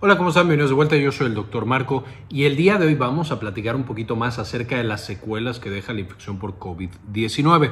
Hola, ¿cómo están? Bienvenidos de vuelta. Yo soy el doctor Marco y el día de hoy vamos a platicar un poquito más acerca de las secuelas que deja la infección por COVID-19.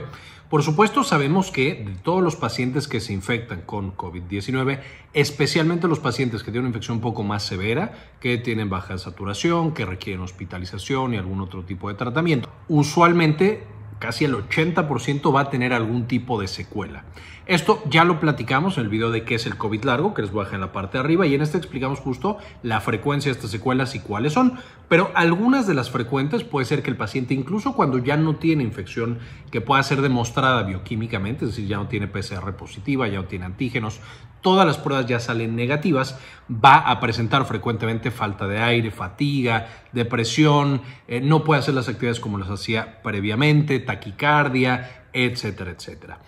Por supuesto, sabemos que de todos los pacientes que se infectan con COVID-19, especialmente los pacientes que tienen una infección un poco más severa, que tienen baja saturación, que requieren hospitalización y algún otro tipo de tratamiento, usualmente casi el 80% va a tener algún tipo de secuela. Esto ya lo platicamos en el video de qué es el COVID largo, que les voy a dejar en la parte de arriba, y en este explicamos justo la frecuencia de estas secuelas y cuáles son. Pero algunas de las frecuentes puede ser que el paciente, incluso cuando ya no tiene infección que pueda ser demostrada bioquímicamente, es decir, ya no tiene PCR positiva, ya no tiene antígenos, todas las pruebas ya salen negativas, va a presentar frecuentemente falta de aire, fatiga, depresión, eh, no puede hacer las actividades como las hacía previamente, taquicardia, etcétera, etcétera.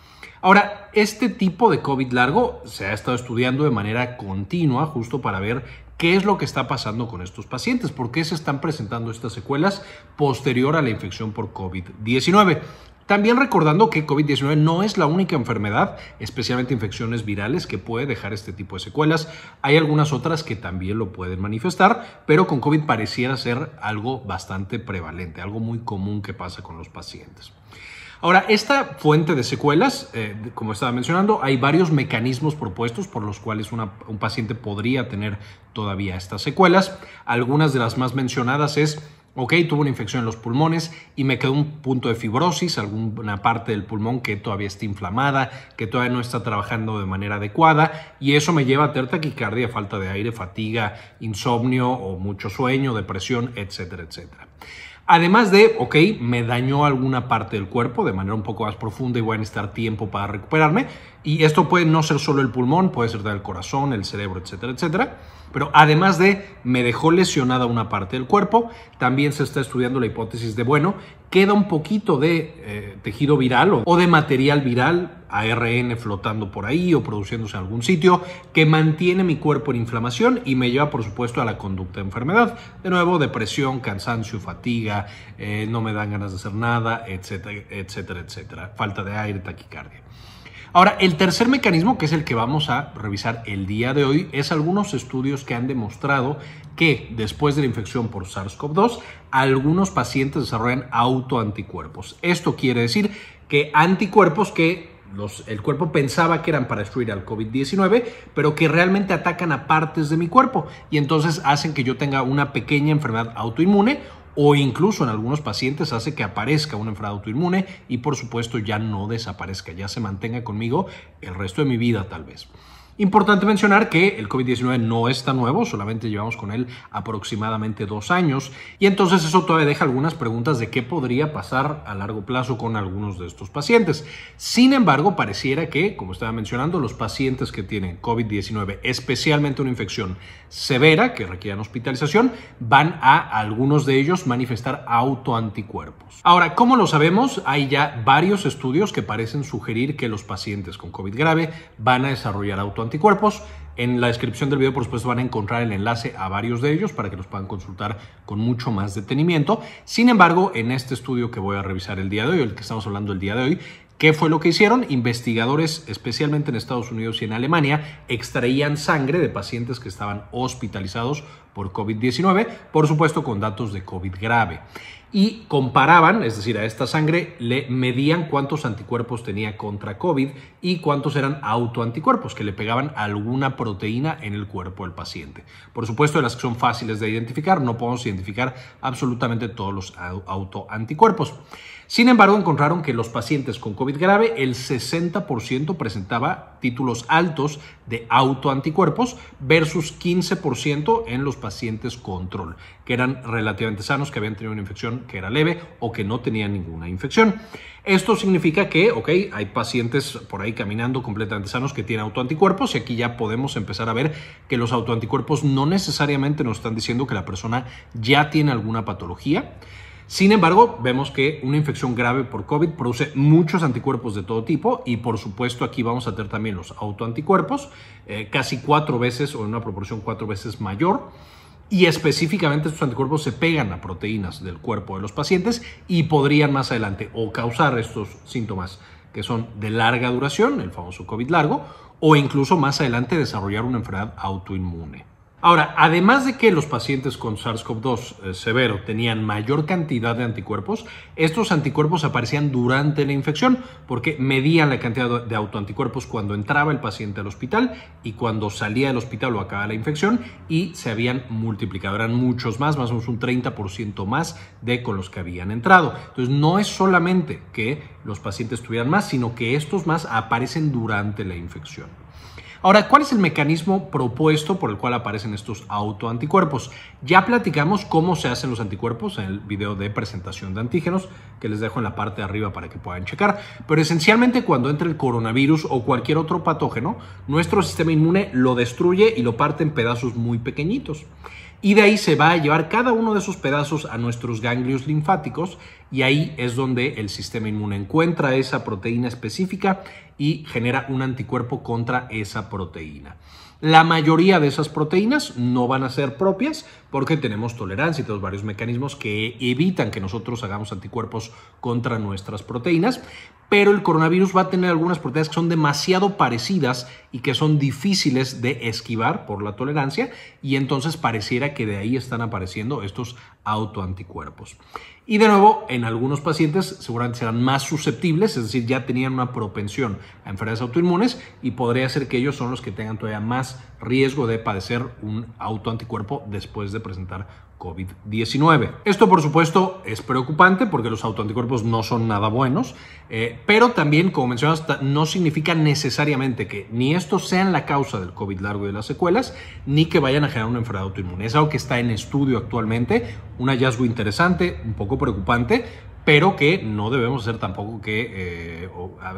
Ahora, este tipo de COVID largo se ha estado estudiando de manera continua justo para ver qué es lo que está pasando con estos pacientes, por qué se están presentando estas secuelas posterior a la infección por COVID-19. También recordando que COVID-19 no es la única enfermedad, especialmente infecciones virales, que puede dejar este tipo de secuelas. Hay algunas otras que también lo pueden manifestar, pero con COVID pareciera ser algo bastante prevalente, algo muy común que pasa con los pacientes. Ahora, esta fuente de secuelas, eh, como estaba mencionando, hay varios mecanismos propuestos por los cuales un paciente podría tener todavía estas secuelas. Algunas de las más mencionadas es ¿ok? Tuvo una infección en los pulmones y me quedó un punto de fibrosis, alguna parte del pulmón que todavía está inflamada, que todavía no está trabajando de manera adecuada y eso me lleva a tener taquicardia, falta de aire, fatiga, insomnio o mucho sueño, depresión, etcétera, etcétera. Además de, ok, me dañó alguna parte del cuerpo de manera un poco más profunda y voy a necesitar tiempo para recuperarme. Y esto puede no ser solo el pulmón, puede ser del corazón, el cerebro, etcétera, etcétera. Pero además de, me dejó lesionada una parte del cuerpo, también se está estudiando la hipótesis de, bueno, queda un poquito de eh, tejido viral o de material viral ARN flotando por ahí o produciéndose en algún sitio que mantiene mi cuerpo en inflamación y me lleva por supuesto a la conducta de enfermedad. De nuevo, depresión, cansancio, fatiga, eh, no me dan ganas de hacer nada, etcétera, etcétera, etcétera. Falta de aire, taquicardia. Ahora, el tercer mecanismo, que es el que vamos a revisar el día de hoy, es algunos estudios que han demostrado que después de la infección por SARS-CoV-2, algunos pacientes desarrollan autoanticuerpos. Esto quiere decir que anticuerpos que el cuerpo pensaba que eran para destruir al COVID-19, pero que realmente atacan a partes de mi cuerpo y entonces hacen que yo tenga una pequeña enfermedad autoinmune o incluso en algunos pacientes hace que aparezca una enfermedad autoinmune y por supuesto ya no desaparezca, ya se mantenga conmigo el resto de mi vida tal vez. Importante mencionar que el COVID-19 no está nuevo, solamente llevamos con él aproximadamente dos años y entonces eso todavía deja algunas preguntas de qué podría pasar a largo plazo con algunos de estos pacientes. Sin embargo, pareciera que, como estaba mencionando, los pacientes que tienen COVID-19, especialmente una infección severa que requieran hospitalización, van a algunos de ellos manifestar autoanticuerpos. Ahora, ¿cómo lo sabemos? Hay ya varios estudios que parecen sugerir que los pacientes con COVID grave van a desarrollar autoanticuerpos anticuerpos. En la descripción del video, por supuesto, van a encontrar el enlace a varios de ellos para que los puedan consultar con mucho más detenimiento. Sin embargo, en este estudio que voy a revisar el día de hoy, el que estamos hablando el día de hoy, ¿Qué fue lo que hicieron? Investigadores, especialmente en Estados Unidos y en Alemania, extraían sangre de pacientes que estaban hospitalizados por COVID-19, por supuesto con datos de COVID grave y comparaban, es decir, a esta sangre le medían cuántos anticuerpos tenía contra COVID y cuántos eran autoanticuerpos que le pegaban alguna proteína en el cuerpo del paciente. Por supuesto, de las que son fáciles de identificar, no podemos identificar absolutamente todos los autoanticuerpos. Sin embargo, encontraron que los pacientes con COVID grave, el 60% presentaba títulos altos de autoanticuerpos versus 15% en los pacientes control, que eran relativamente sanos, que habían tenido una infección que era leve o que no tenían ninguna infección. Esto significa que, ok, hay pacientes por ahí caminando completamente sanos que tienen autoanticuerpos y aquí ya podemos empezar a ver que los autoanticuerpos no necesariamente nos están diciendo que la persona ya tiene alguna patología. Sin embargo, vemos que una infección grave por COVID produce muchos anticuerpos de todo tipo y por supuesto aquí vamos a tener también los autoanticuerpos, eh, casi cuatro veces o en una proporción cuatro veces mayor. Y específicamente estos anticuerpos se pegan a proteínas del cuerpo de los pacientes y podrían más adelante o causar estos síntomas que son de larga duración, el famoso COVID largo, o incluso más adelante desarrollar una enfermedad autoinmune. Ahora, además de que los pacientes con SARS-CoV-2 eh, severo tenían mayor cantidad de anticuerpos, estos anticuerpos aparecían durante la infección porque medían la cantidad de autoanticuerpos cuando entraba el paciente al hospital y cuando salía del hospital o acababa la infección y se habían multiplicado, eran muchos más, más o menos un 30% más de con los que habían entrado. Entonces, no es solamente que los pacientes tuvieran más, sino que estos más aparecen durante la infección. Ahora, ¿cuál es el mecanismo propuesto por el cual aparecen estos autoanticuerpos? Ya platicamos cómo se hacen los anticuerpos en el video de presentación de antígenos, que les dejo en la parte de arriba para que puedan checar. Pero esencialmente cuando entra el coronavirus o cualquier otro patógeno, nuestro sistema inmune lo destruye y lo parte en pedazos muy pequeñitos. Y de ahí se va a llevar cada uno de esos pedazos a nuestros ganglios linfáticos y ahí es donde el sistema inmune encuentra esa proteína específica y genera un anticuerpo contra esa proteína. La mayoría de esas proteínas no van a ser propias porque tenemos tolerancia y tenemos varios mecanismos que evitan que nosotros hagamos anticuerpos contra nuestras proteínas, pero el coronavirus va a tener algunas proteínas que son demasiado parecidas y que son difíciles de esquivar por la tolerancia y entonces pareciera que de ahí están apareciendo estos autoanticuerpos. Y de nuevo, en algunos pacientes seguramente serán más susceptibles, es decir, ya tenían una propensión a enfermedades autoinmunes y podría ser que ellos son los que tengan todavía más riesgo de padecer un autoanticuerpo después de presentar COVID-19. Esto, por supuesto, es preocupante porque los autoanticuerpos no son nada buenos, eh, pero también, como mencionaste, no significa necesariamente que ni esto sean la causa del COVID largo y de las secuelas, ni que vayan a generar una enfermedad autoinmune. Es algo que está en estudio actualmente, un hallazgo interesante, un poco preocupante, pero que no debemos hacer tampoco que eh,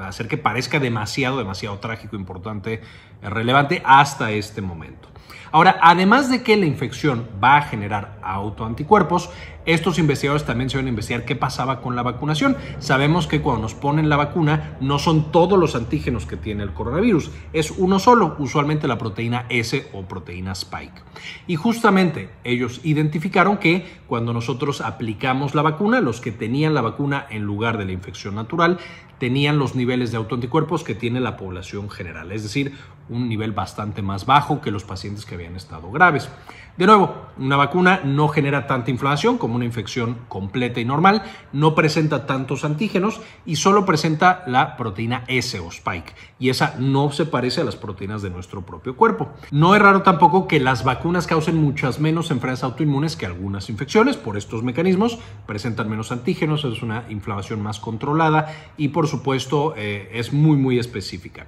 hacer que parezca demasiado, demasiado trágico, importante, eh, relevante hasta este momento. Ahora, además de que la infección va a generar autoanticuerpos, estos investigadores también se van a investigar qué pasaba con la vacunación. Sabemos que cuando nos ponen la vacuna no son todos los antígenos que tiene el coronavirus, es uno solo, usualmente la proteína S o proteína Spike. Y justamente ellos identificaron que cuando nosotros aplicamos la vacuna, los que tenían la vacuna en lugar de la infección natural, tenían los niveles de autoanticuerpos que tiene la población general, es decir, un nivel bastante más bajo que los pacientes que habían estado graves. De nuevo, una vacuna no genera tanta inflamación como una infección completa y normal, no presenta tantos antígenos y solo presenta la proteína S o spike, y esa no se parece a las proteínas de nuestro propio cuerpo. No es raro tampoco que las vacunas causen muchas menos enfermedades autoinmunes que algunas infecciones por estos mecanismos, presentan menos antígenos, es una inflamación más controlada y por supuesto eh, es muy muy específica.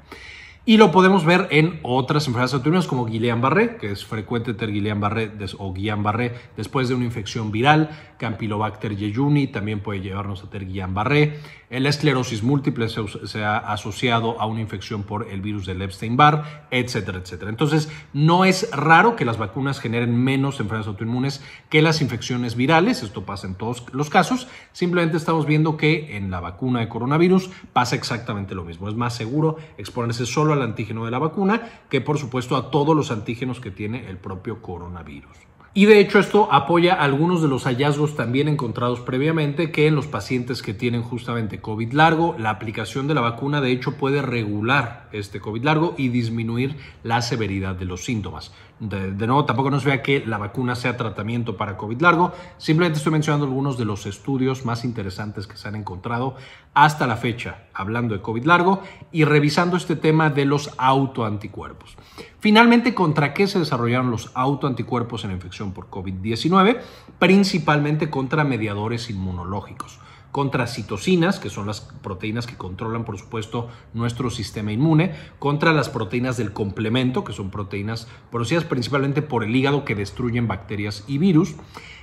Y lo podemos ver en otras enfermedades autoinmunes como Guillain-Barré, que es frecuente tener Guillain-Barré o Guillain-Barré después de una infección viral. Campylobacter jejuni también puede llevarnos a tener Guillain-Barré. La esclerosis múltiple se, ha asociado a una infección por el virus del Epstein-Barr, etcétera, etcétera. Entonces, no es raro que las vacunas generen menos enfermedades autoinmunes que las infecciones virales. Esto pasa en todos los casos. Simplemente estamos viendo que en la vacuna de coronavirus pasa exactamente lo mismo. Es más seguro exponerse solo al antígeno de la vacuna, que por supuesto a todos los antígenos que tiene el propio coronavirus. Y de hecho esto apoya algunos de los hallazgos también encontrados previamente que en los pacientes que tienen justamente COVID largo, la aplicación de la vacuna de hecho puede regular este COVID largo y disminuir la severidad de los síntomas. De, nuevo, tampoco nos vea que la vacuna sea tratamiento para COVID largo. Simplemente estoy mencionando algunos de los estudios más interesantes que se han encontrado hasta la fecha, hablando de COVID largo y revisando este tema de los autoanticuerpos. Finalmente, ¿contra qué se desarrollaron los autoanticuerpos en infección por COVID-19? Principalmente contra mediadores inmunológicos contra citocinas, que son las proteínas que controlan, por supuesto, nuestro sistema inmune, contra las proteínas del complemento, que son proteínas producidas principalmente por el hígado que destruyen bacterias y virus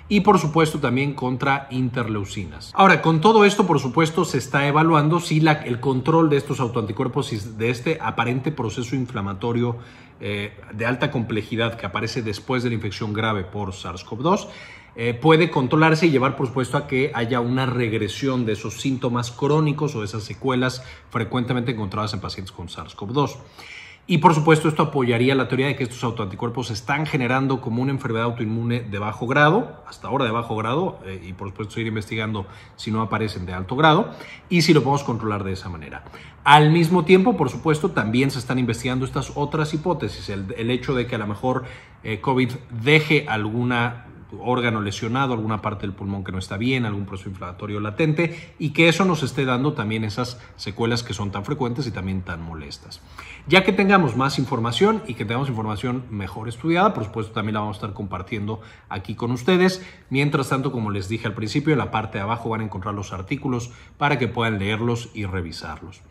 y por supuesto también contra interleucinas. Ahora, con todo esto, por supuesto, se está evaluando si la, el control de estos autoanticuerpos y de este aparente proceso inflamatorio eh, de alta complejidad que aparece después de la infección grave por SARS-CoV-2 eh, puede controlarse y llevar, por supuesto, a que haya una regresión de esos síntomas crónicos o de esas secuelas frecuentemente encontradas en pacientes con SARS-CoV-2. Y por supuesto esto apoyaría la teoría de que estos autoanticuerpos están generando como una enfermedad autoinmune de bajo grado, hasta ahora de bajo grado, eh, y por supuesto seguir investigando si no aparecen de alto grado, y si lo podemos controlar de esa manera. Al mismo tiempo, por supuesto, también se están investigando estas otras hipótesis, el, hecho de que a lo mejor eh, COVID deje alguna órgano lesionado, alguna parte del pulmón que no está bien, algún proceso inflamatorio latente y que eso nos esté dando también esas secuelas que son tan frecuentes y también tan molestas. Ya que tengamos más información y que tengamos información mejor estudiada, por supuesto también la vamos a estar compartiendo aquí con ustedes. Mientras tanto, como les dije al principio, en la parte de abajo van a encontrar los artículos para que puedan leerlos y revisarlos.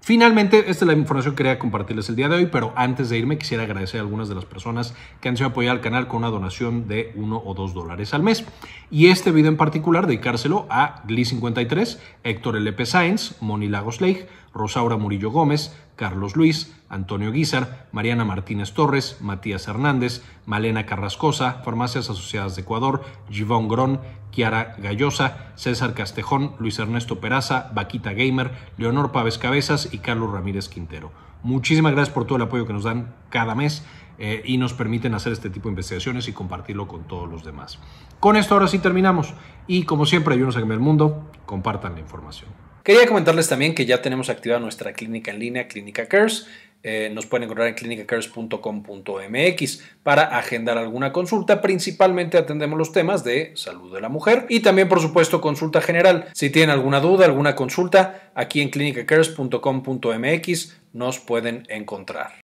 Finalmente, esta es la información que quería compartirles el día de hoy, pero antes de irme quisiera agradecer a algunas de las personas que han sido apoyadas al canal con una donación de 1 o 2 dólares al mes. Y este video en particular dedicárselo a Glee53, Héctor LP Sáenz, Moni Lagos Leigh, Rosaura Murillo Gómez, Carlos Luis, Antonio Guizar, Mariana Martínez Torres, Matías Hernández, Malena Carrascosa, Farmacias Asociadas de Ecuador, Givón Grón, Kiara Gallosa, César Castejón, Luis Ernesto Peraza, Vaquita Gamer, Leonor Pávez Cabezas y Carlos Ramírez Quintero. Muchísimas gracias por todo el apoyo que nos dan cada mes. Eh, y nos permiten hacer este tipo de investigaciones y compartirlo con todos los demás. Con esto ahora sí terminamos y como siempre ayúdenos a cambiar el mundo, compartan la información. Quería comentarles también que ya tenemos activada nuestra clínica en línea, Clínica Cares. Eh, nos pueden encontrar en clinicacares.com.mx para agendar alguna consulta. Principalmente atendemos los temas de salud de la mujer y también, por supuesto, consulta general. Si tienen alguna duda, alguna consulta, aquí en clinicacares.com.mx nos pueden encontrar.